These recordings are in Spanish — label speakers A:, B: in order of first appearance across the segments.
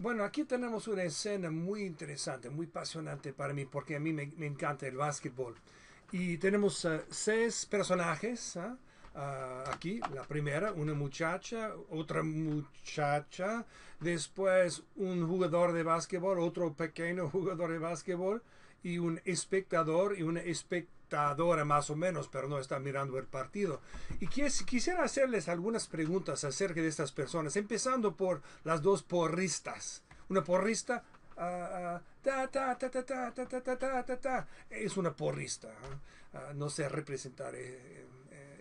A: Bueno, aquí tenemos una escena muy interesante, muy apasionante para mí, porque a mí me, encanta el básquetbol. Y tenemos eh, seis personajes ¿ah? Ah, aquí. La primera, una muchacha, otra muchacha, después un jugador de básquetbol, otro pequeño jugador de básquetbol, y un espectador y un espectadora más o menos, pero no está mirando el partido. Y quisiera hacerles algunas preguntas acerca de estas personas, empezando por las dos porristas. Una porrista es una porrista. no sé representar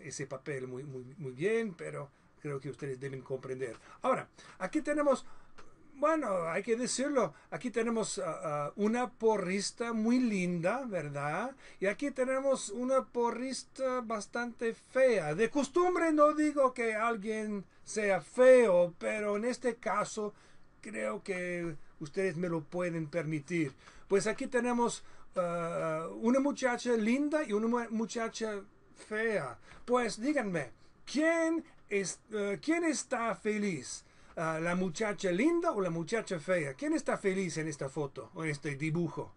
A: ese papel muy, muy, muy bien, pero creo que ustedes deben comprender. Ahora, aquí tenemos bueno, hay que decirlo. Aquí tenemos ah, ah, una porrista muy linda, ¿verdad? Y aquí tenemos una porrista bastante fea. De costumbre no digo que alguien sea feo, pero en este caso creo que ustedes me lo pueden permitir. Pues aquí tenemos ah, una muchacha linda y una muchacha fea. Pues díganme, ¿quién, es, eh, ¿quién está feliz? Ah, la muchacha linda o la muchacha fea? ¿Quién está feliz en esta foto o en este dibujo?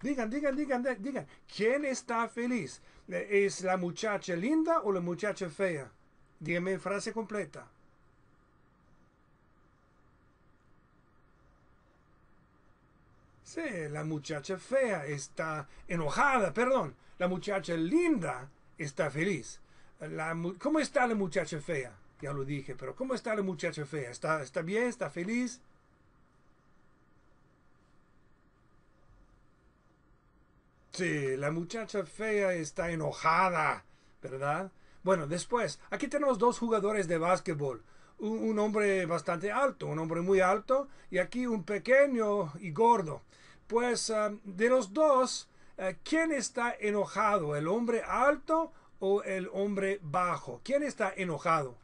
A: Digan, digan, digan, digan. ¿Quién está feliz? Eh, ¿Es la muchacha linda o la muchacha fea? Díganme frase completa. Sí, la muchacha fea está enojada, perdón. La muchacha linda está feliz. ¿Cómo está la muchacha fea? ya lo dije, pero ¿cómo está la muchacha fea? ¿Está, está bien? ¿Está feliz? Sí, la muchacha fea está enojada, ¿verdad? Bueno, después, aquí tenemos dos jugadores de básquetbol. Un, hombre bastante alto, un hombre muy alto, y aquí un pequeño y gordo. Pues ah, de los dos, eh, ¿quién está enojado? ¿El hombre alto o el hombre bajo? ¿Quién está enojado?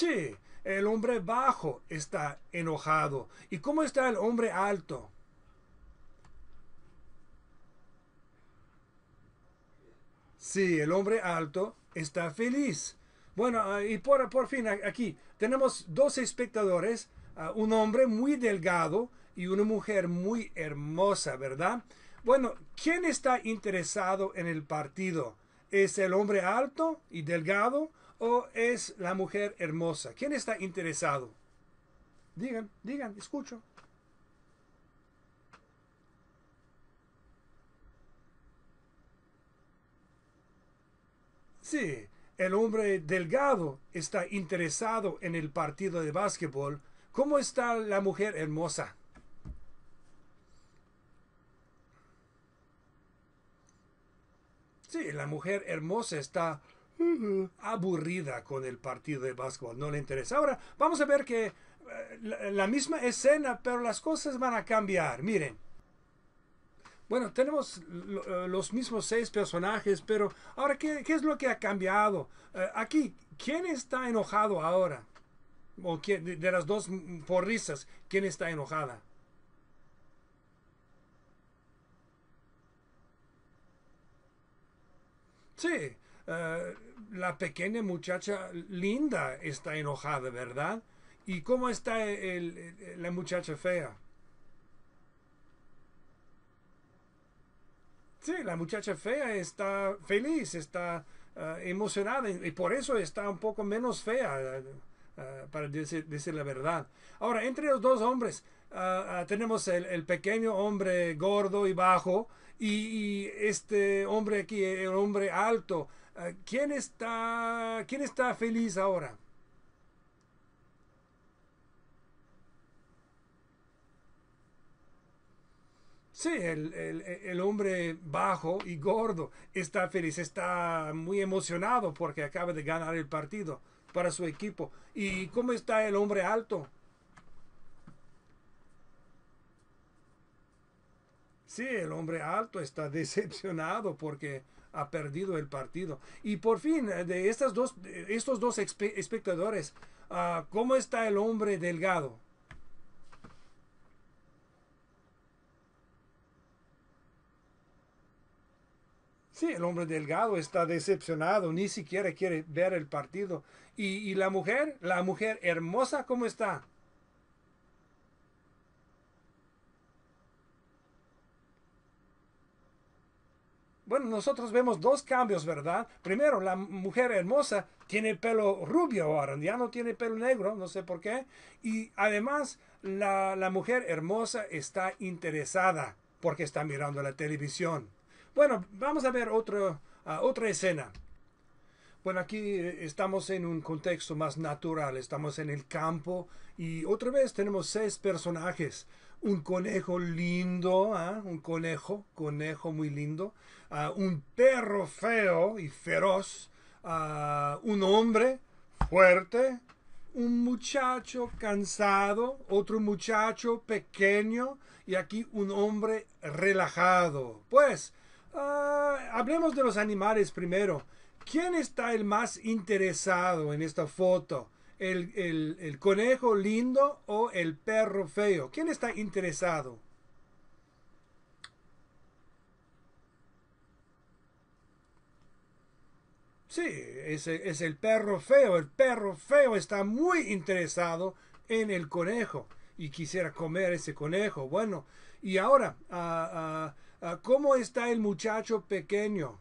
A: Sí, el hombre bajo está enojado. ¿Y cómo está el hombre alto? Sí, el hombre alto está feliz. Bueno, ah, y por, por fin aquí tenemos dos espectadores, ah, un hombre muy delgado y una mujer muy hermosa, ¿verdad? Bueno, ¿quién está interesado en el partido? ¿Es el hombre alto y delgado o es la mujer hermosa? ¿Quién está interesado? Digan, digan, escucho. Sí, el hombre delgado está interesado en el partido de básquetbol. ¿Cómo está la mujer hermosa? Sí, la mujer hermosa está aburrida con el partido de básquetbol, no le interesa. Ahora vamos a ver que eh, la misma escena, pero las cosas van a cambiar. Miren. Bueno, tenemos eh, los mismos seis personajes, pero ahora, ¿qué, es lo que ha cambiado? Eh, aquí, ¿quién está enojado ahora? O quién, de, las dos porrisas, ¿quién está enojada? Sí, eh, la pequeña muchacha linda está enojada, ¿verdad? ¿Y cómo está la muchacha fea? Sí, la muchacha fea está feliz, está eh, emocionada y por eso está un poco menos fea, eh, para decir, la verdad. Ahora, entre los dos hombres tenemos el, pequeño hombre gordo y bajo y, y, este hombre aquí, el hombre alto. Ah, ¿Quién está, quién está feliz ahora? Sí, el, el, hombre bajo y gordo está feliz, está muy emocionado porque acaba de ganar el partido para su equipo. ¿Y cómo está el hombre alto? Sí, el hombre alto está decepcionado porque ha perdido el partido. Y por fin, eh, de estas dos, estos dos espectadores, ah, ¿cómo está el hombre delgado? Sí, el hombre delgado está decepcionado, ni siquiera quiere ver el partido. ¿Y, y la mujer? ¿La mujer hermosa cómo está? nosotros vemos dos cambios, ¿verdad? Primero, la mujer hermosa tiene pelo rubio ahora, ya no tiene pelo negro, no sé por qué. Y además, la, mujer hermosa está interesada porque está mirando la televisión. Bueno, vamos a ver otro, ah, otra escena. Bueno, aquí eh, estamos en un contexto más natural, estamos en el campo y otra vez tenemos seis personajes. Un conejo lindo, ¿ah? un conejo, conejo muy lindo. Ah, un perro feo y feroz. Ah, un hombre fuerte. Un muchacho cansado. Otro muchacho pequeño. Y aquí un hombre relajado. Pues, hablemos de los animales primero. ¿Quién está el más interesado en esta foto? ¿El, conejo lindo o el perro feo? ¿Quién está interesado? Sí, es, es el perro feo. El perro feo está muy interesado en el conejo y quisiera comer ese conejo. Bueno, y ahora, ah, ah, ah, ¿cómo está el muchacho pequeño?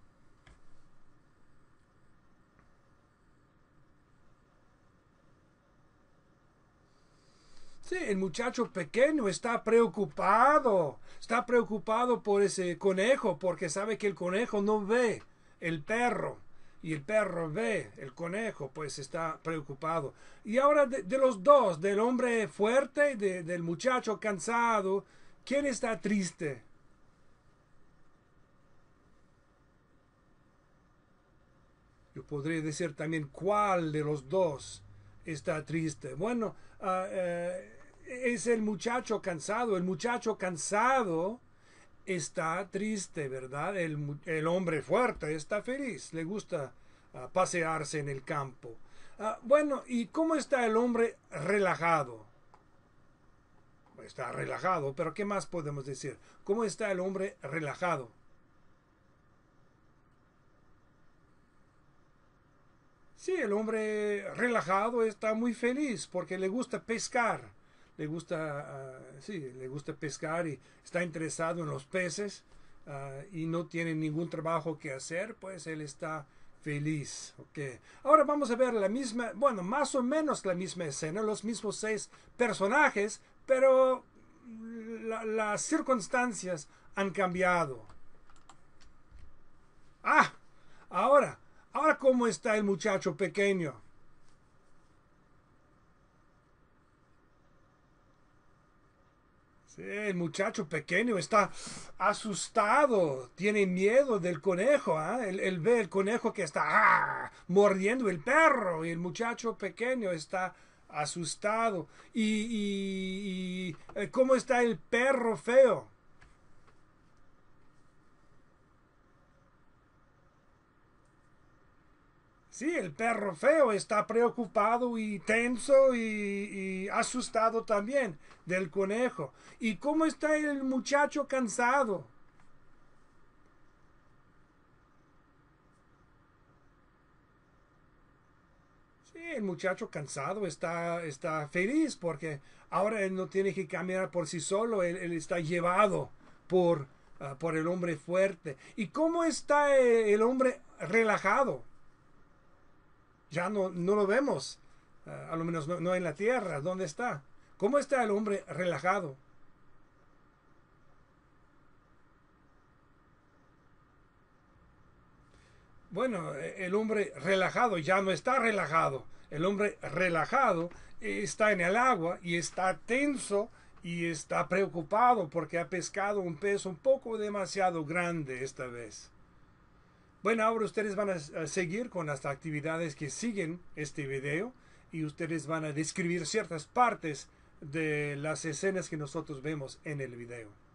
A: Sí, el muchacho pequeño está preocupado, está preocupado por ese conejo porque sabe que el conejo no ve el perro y el perro ve el conejo, pues está preocupado. Y ahora de, los dos, del hombre fuerte, y del muchacho cansado, ¿quién está triste? Yo podría decir también cuál de los dos está triste. Bueno, ah, eh, es el muchacho cansado. El muchacho cansado está triste, ¿verdad? El, hombre fuerte está feliz, le gusta ah, pasearse en el campo. Ah, bueno, ¿y cómo está el hombre relajado? Está relajado, pero ¿qué más podemos decir? ¿Cómo está el hombre relajado? Sí, el hombre relajado está muy feliz porque le gusta pescar le gusta, ah, sí, le gusta pescar y está interesado en los peces ah, y no tiene ningún trabajo que hacer, pues él está feliz. Okay. Ahora vamos a ver la misma, bueno, más o menos la misma escena, los mismos seis personajes, pero las circunstancias han cambiado. Ah, ahora, ahora cómo está el muchacho pequeño. el muchacho pequeño está asustado, tiene miedo del conejo. el ¿ah? Él, ve el conejo que está ¡ah! mordiendo el perro y el muchacho pequeño está asustado. y eh, cómo está el perro feo? Sí, el perro feo está preocupado y tenso y, asustado también del conejo. ¿Y cómo está el muchacho cansado? Sí, el muchacho cansado está, está feliz porque ahora él no tiene que caminar por sí solo, él, está llevado por, ah, por el hombre fuerte. ¿Y cómo está eh, el hombre relajado? Ya no, lo vemos, al eh, a lo menos no, no en la tierra. ¿Dónde está? ¿Cómo está el hombre relajado? Bueno, e-, el hombre relajado ya no está relajado. El hombre relajado está en el agua y está tenso y está preocupado porque ha pescado un pez un poco demasiado grande esta vez. Bueno, ahora ustedes van a seguir con las actividades que siguen este video y ustedes van a describir ciertas partes de las escenas que nosotros vemos en el video.